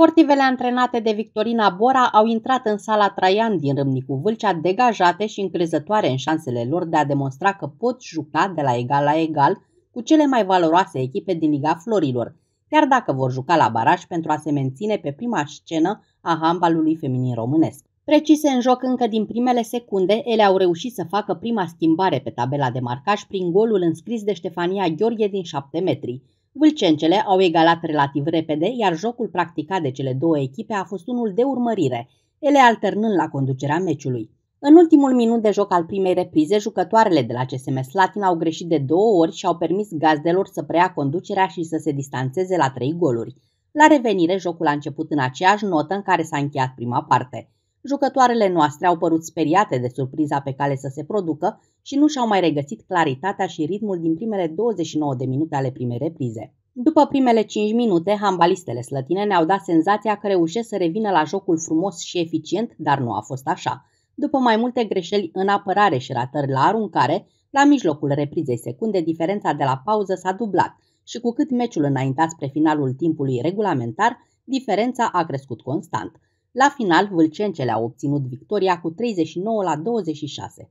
Sportivele antrenate de Victorina Bora au intrat în sala Traian din Râmnicu Vâlcea degajate și încrezătoare în șansele lor de a demonstra că pot juca de la egal la egal cu cele mai valoroase echipe din Liga Florilor, chiar dacă vor juca la baraj pentru a se menține pe prima scenă a handbalului feminin românesc. Precise în joc încă din primele secunde, ele au reușit să facă prima schimbare pe tabela de marcaj prin golul înscris de Ștefania Gheorghe din 7 metri. Vâlcencele au egalat relativ repede, iar jocul practicat de cele două echipe a fost unul de urmărire, ele alternând la conducerea meciului. În ultimul minut de joc al primei reprize, jucătoarele de la CSM Slatin au greșit de două ori și au permis gazdelor să preia conducerea și să se distanțeze la trei goluri. La revenire, jocul a început în aceeași notă în care s-a încheiat prima parte – jucătoarele noastre au părut speriate de surpriza pe care să se producă și nu și-au mai regăsit claritatea și ritmul din primele 29 de minute ale primei reprize. După primele 5 minute, hambalistele slătine ne-au dat senzația că reușesc să revină la jocul frumos și eficient, dar nu a fost așa. După mai multe greșeli în apărare și ratări la aruncare, la mijlocul reprizei secunde, diferența de la pauză s-a dublat și cu cât meciul înainta spre finalul timpului regulamentar, diferența a crescut constant – la final, Vâlcencele a obținut victoria cu 39 la 26.